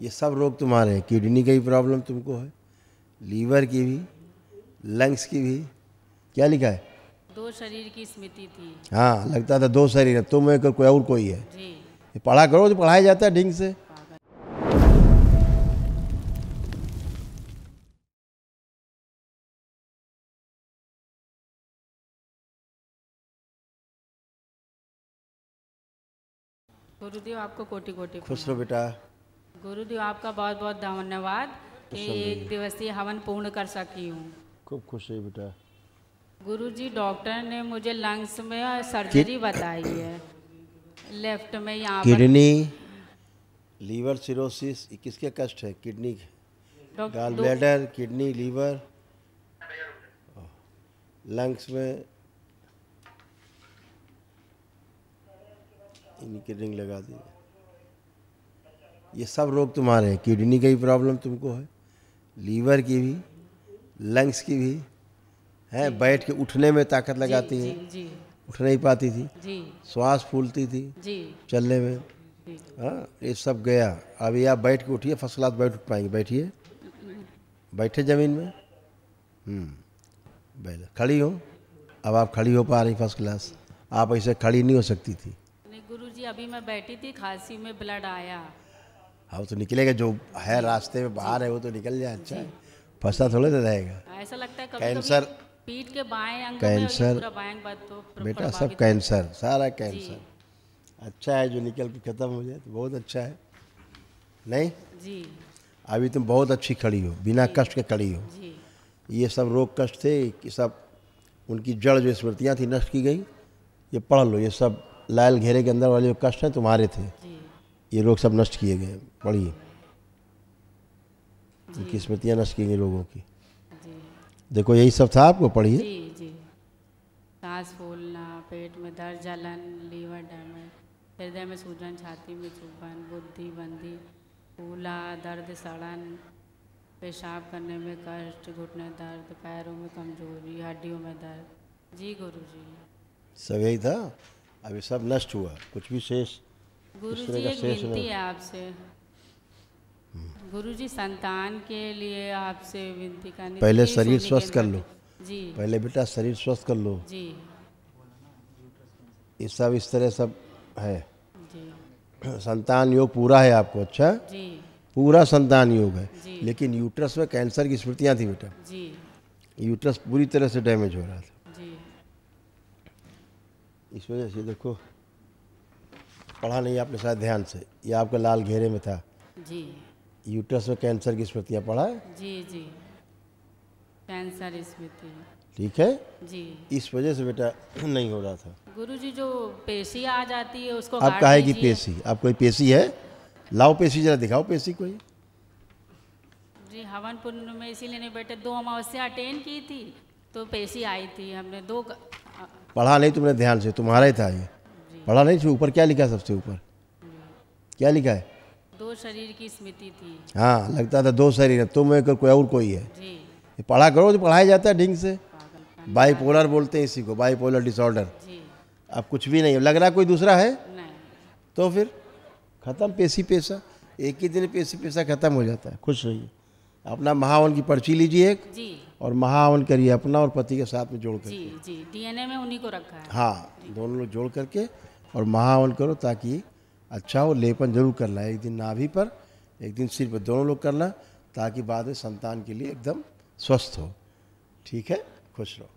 ये सब रोग तुम्हारे हैं किडनी की भी प्रॉब्लम तुमको है लीवर की भी लंग्स की भी क्या लिखा है दो शरीर की स्मृति थी हाँ लगता था दो शरीर है तुम एक कोई और कोई है जी। पढ़ा करो तो पढ़ाया जाता है ढंग से गुरुदेव आपको कोटि कोटि खुश रहो बेटा गुरुदेव आपका बहुत बहुत धन्यवाद कि एक दिवसीय हवन पूर्ण कर सकी हूँ खूब खुश है बेटा गुरु जी डॉक्टर ने मुझे लंग्स में सर्जरी बताई है लेफ्ट में यहाँ किडनी लीवर सिरोसिस किसके कष्ट है kidney gall bladder kidney liver lungs में इनकी रिंग लगा दी ये सब रोग तुम्हारे हैं किडनी का ही प्रॉब्लम तुमको है लीवर की भी लंग्स की भी है बैठ के उठने में ताकत लगाती है उठ नहीं पाती थी श्वास फूलती थी चलने में हाँ ये सब गया अभी आप बैठ के उठिए फर्स्ट क्लास बैठ उठ पाएंगे बैठिए बैठे ज़मीन में हम्म, बैठ खड़ी हो अब आप खड़ी हो पा रही फर्स्ट क्लास आप ऐसे खड़ी नहीं हो सकती थी गुरु जी अभी मैं बैठी थी खांसी में ब्लड आया अब हाँ, तो निकलेगा जो है रास्ते में बाहर है वो तो निकल जाए अच्छा फंसा थोड़ा सा रहेगा ऐसा लगता है कैंसर पीठ के बाएं अंग कैंसर तो बेटा सब कैंसर सारा कैंसर अच्छा है जो निकल के ख़त्म हो जाए तो बहुत अच्छा है नहीं जी अभी तुम बहुत अच्छी खड़ी हो बिना कष्ट के खड़ी हो ये सब रोग कष्ट थे कि सब उनकी जड़ जो स्मृतियाँ थी नष्ट की गई ये पढ़ लो ये सब लाल घेरे के अंदर वाले जो कष्ट हैं तुम्हारे थे ये लोग सब नष्ट किए गए पढ़िए इनकी स्मृतियाँ नष्ट की गई लोगों की देखो यही सब था आपको पढ़िए सांस फूलना पेट में दर्द जलन लीवर डैमेज हृदय में सूजन छाती में चुभन बुद्धि बंदी फूला दर्द सड़न पेशाब करने में कष्ट घुटने दर्द पैरों में कमजोरी हड्डियों में दर्द जी गुरु जी सब यही था अभी सब नष्ट हुआ कुछ भी शेष गुरु जी एक विनती है आपसे गुरु जी संतान के लिए आपसे विनती करनी पहले शरीर स्वस्थ कर लो जी पहले बेटा शरीर स्वस्थ कर लो जी ये सब इस तरह सब है जी संतान योग पूरा है आपको अच्छा जी पूरा संतान योग है जी। लेकिन यूट्रस में कैंसर की स्मृतियाँ थी बेटा जी यूट्रस पूरी तरह से डैमेज हो रहा था जी इस वजह से देखो पढ़ा नहीं आपने शायद ध्यान से ये आपके लाल घेरे में था जी यूट्रस में कैंसर की स्मृतियाँ पढ़ा है जी जी कैंसर स्मृति ठीक है जी इस वजह से बेटा नहीं हो रहा था गुरु जी जो पेशी आ जाती है उसको आप कहा की पेशी आप कोई पेशी है लाओ पेशी जरा दिखाओ पेशी कोई जी हवन पुण्य में इसीलिए नहीं बेटे दो अमावस्या अटेंड की थी तो पेशी आई थी हमने दो पढ़ा नहीं तुमने ध्यान से तुम्हारा ही था ये पढ़ा नहीं इसमें ऊपर क्या लिखा है सबसे ऊपर क्या लिखा है दो शरीर की स्मृति थी हाँ लगता था दो शरीर है तुम एक कोई और कोई है जी। पढ़ा करो तो पढ़ाया जाता है ढंग से बाईपोलर बोलते हैं इसी को बाईपोलर डिसऑर्डर अब कुछ भी नहीं लग रहा कोई दूसरा है तो फिर ख़त्म पेशी पेशा एक ही दिन पेशी पेशा ख़त्म हो जाता है खुश रहिए अपना महावन की पर्ची लीजिए एक जी। और महावन करिए अपना और पति के साथ में जोड़ करके जी जी डीएनए में उन्हीं को रखा है हाँ दोनों लोग जोड़ करके और महावन करो ताकि अच्छा हो लेपन जरूर करना एक दिन नाभि पर एक दिन सिर पर दोनों लोग करना ताकि बाद में संतान के लिए एकदम स्वस्थ हो ठीक है खुश रहो